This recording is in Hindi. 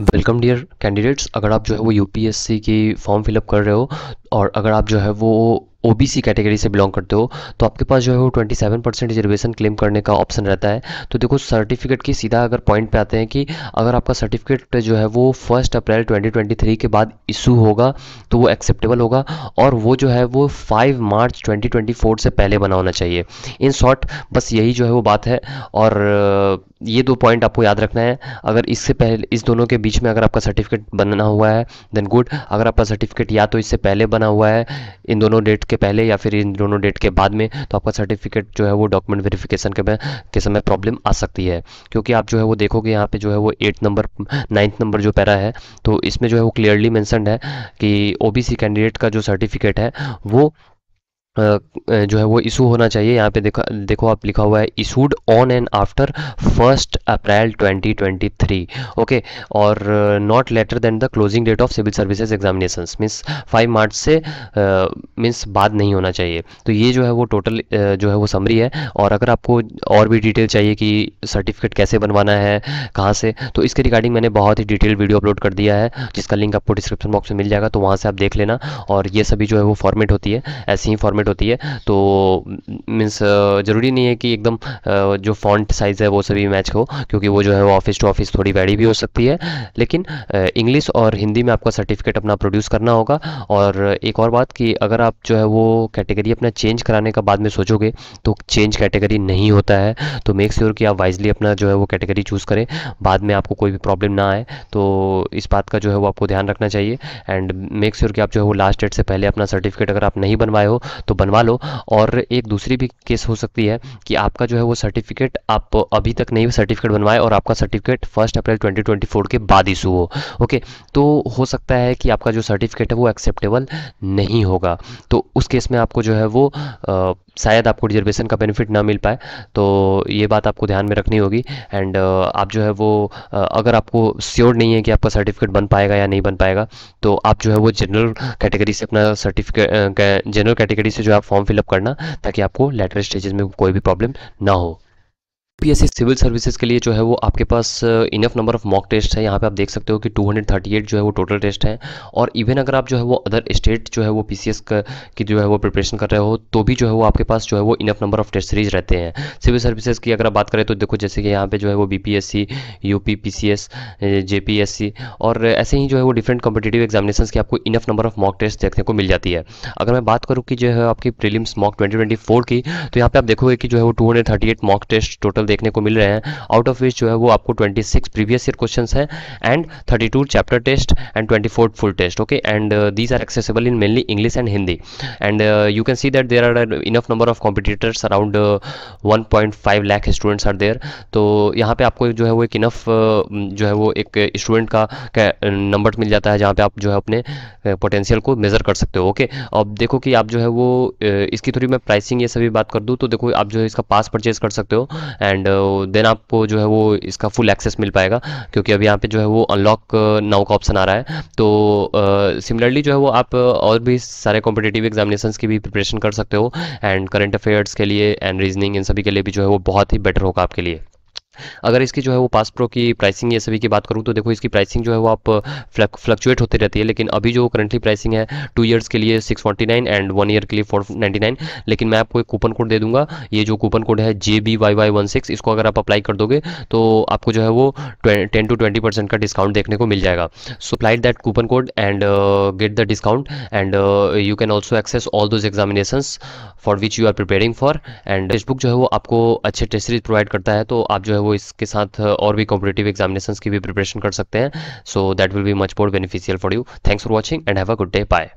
वेलकम डियर कैंडिडेट्स अगर आप जो है वो यूपीएससी की फॉर्म फिलअप कर रहे हो और अगर आप जो है वो ओबीसी कैटेगरी से बिलोंग करते हो तो आपके पास जो है वो 27 परसेंट रिजर्वेशन क्लेम करने का ऑप्शन रहता है तो देखो सर्टिफिकेट की सीधा अगर पॉइंट पे आते हैं कि अगर आपका सर्टिफिकेट जो है वो फर्स्ट अप्रैल 2023 के बाद इशू होगा तो वो एक्सेप्टेबल होगा और वो जो है वो 5 मार्च 2024 से पहले बना होना चाहिए इन शॉर्ट बस यही जो है वो बात है और ये दो पॉइंट आपको याद रखना है अगर इससे पहले इस दोनों के बीच में अगर आपका सर्टिफिकेट बनना हुआ है देन गुड अगर आपका सर्टिफिकेट या तो इससे पहले बना हुआ है इन दोनों डेट के पहले या फिर इन दोनों डेट के बाद में तो आपका सर्टिफिकेट जो है वो डॉक्यूमेंट वेरिफिकेशन के, के समय प्रॉब्लम आ सकती है क्योंकि आप जो है वो देखोगे यहाँ पे जो है वो एट नंबर नाइन्थ नंबर जो पैरा है तो इसमें जो है वो क्लियरली मैंसनड है कि ओ कैंडिडेट का जो सर्टिफिकेट है वो जो है वो इशू होना चाहिए यहाँ पे देखो देखो आप लिखा हुआ है issued on and after first April 2023 okay और not later than the closing date of civil services examination means 5 March से मीन्स बाद नहीं होना चाहिए तो ये जो है वो टोटल जो है वो समरी है और अगर आपको और भी डिटेल चाहिए कि सर्टिफिकेट कैसे बनवाना है कहाँ से तो इसके रिगार्डिंग मैंने बहुत ही डिटेल वीडियो अपलोड कर दिया है जिसका लिंक आपको डिस्क्रिप्शन बॉक्स में मिल जाएगा तो वहाँ से आप देख लेना और ये सभी जो है वो फॉर्मेट होती है ऐसे ही फॉर्मेट फॉर्मेट होती है तो मीन्स ज़रूरी नहीं है कि एकदम जो फॉन्ट साइज़ है वो सभी मैच हो क्योंकि वो जो है वो ऑफिस टू ऑफिस थोड़ी बैडी भी हो सकती है लेकिन इंग्लिश और हिंदी में आपका सर्टिफिकेट अपना प्रोड्यूस करना होगा और एक और बात कि अगर आप जो है वो कैटेगरी अपना चेंज कराने का बाद में सोचोगे तो चेंज कैटेगरी नहीं होता है तो मेक श्योर कि आप वाइजली अपना जो है वो कैटेगरी चूज़ करें बाद में आपको कोई भी प्रॉब्लम ना आए तो इस बात का जो है वो आपको ध्यान रखना चाहिए एंड मेक श्योर कि आप जो है वो लास्ट डेट से पहले अपना सर्टिफिकेट अगर आप नहीं बनवाए हो तो तो बनवा लो और एक दूसरी भी केस हो सकती है कि आपका जो है वो सर्टिफिकेट आप अभी तक नहीं सर्टिफिकेट बनवाए और आपका सर्टिफिकेट फर्स्ट अप्रैल 2024 के बाद इशू हो ओके तो हो सकता है कि आपका जो सर्टिफिकेट है वो एक्सेप्टेबल नहीं होगा तो उस केस में आपको जो है वो आ, शायद आपको रिजर्वेशन का बेनिफिट ना मिल पाए तो ये बात आपको ध्यान में रखनी होगी एंड आप जो है वो अगर आपको श्योर नहीं है कि आपका सर्टिफिकेट बन पाएगा या नहीं बन पाएगा तो आप जो है वो जनरल कैटेगरी से अपना सर्टिफिकेट जनरल कैटेगरी से जो आप फॉर्म फिलअप करना ताकि आपको लेटर स्टेजेस में कोई भी प्रॉब्लम ना हो यूपीएससी सिविल सर्विसेज के लिए जो है वो आपके पास enough number of mock test है यहाँ पे आप देख सकते हो कि 238 जो है वो टोटल टेस्ट है और इवन अगर आप जो है वो अदर स्टेट जो है वो पीसीएस की जो है वो प्रिपरेशन कर रहे हो तो भी जो है वो आपके पास जो है वो enough number of test series रहते हैं सिविल सर्विसेज की अगर आप बात करें तो देखो जैसे कि यहाँ पे जो है वो बी यूपी पीसीएस जेपीएससी और ऐसे ही जो है वो डिफरेंट कॉम्पिटेटिव एग्जामिनेशन की आपको enough number of mock test देखने को मिल जाती है अगर मैं बात करूँ कि जो है आपकी प्रिलिम्स मॉक फोर की तो यहाँ पे आप देखोगे कि जो है वो एट मॉक टेस्ट टोटल देखने को मिल रहे हैं आउट ऑफ विच जो है वो आपको 26 प्रीवियस ईयर क्वेश्चन है and 32 chapter test and 24 full test okay and these are accessible in mainly English and Hindi and you can see that there are enough number of competitors around one point five lakh students are there तो यहाँ पे आपको जो है वो एक इनफ uh, जो है वो एक स्टूडेंट का नंबर uh, मिल जाता है जहाँ पे आप जो है अपने पोटेंशियल uh, को मेज़र कर सकते हो ओके अब देखो कि आप जो है वो इसकी थोड़ी मैं प्राइसिंग ये सभी बात कर दूँ तो देखो आप जो है इसका पास परचेज कर सकते हो एंड एंड देन uh, आपको जो है वो इसका फुल एक्सेस मिल पाएगा क्योंकि अब यहाँ पे जो है वो अनलॉक नाउ uh, का ऑप्शन आ रहा है तो सिमिलरली uh, जो है वो आप और भी सारे कॉम्पिटेटिव एग्जामिनेशन की भी प्रिपरेशन कर सकते हो एंड करंट अफेयर्स के लिए एंड रीजनिंग इन सभी के लिए भी जो है वो बहुत ही बेटर होगा आपके लिए अगर इसकी जो है वो पास प्रो की प्राइसिंग ये सभी की बात करूँ तो देखो इसकी प्राइसिंग जो है वो आप फ्लक्चुएट होती रहती है लेकिन अभी जो करंटली प्राइसिंग है टू ईयर्स के लिए six forty nine and one year के लिए फोर नाइन्टी नाइन लेकिन मैं आपको एक कूपन कोड दे दूंगा ये जो कूपन कोड है J B Y Y one six इसको अगर आप अप्लाई कर दोगे तो आपको जो है वो टेन टू ट्वेंटी परसेंट का डिस्काउंट देखने को मिल जाएगा so applied that coupon code and get the discount and you can also access all those examination for which you are preparing for and text book जो है वो आपको अच्छे टेस्ट सीरीज प्रोवाइड करता है तो आप जो है वो इसके साथ और भी कॉम्पिटेटिव एग्जामिनेशन की भी प्रिपरेशन कर सकते हैं so that will be much more beneficial for you thanks for watching and have a good day bye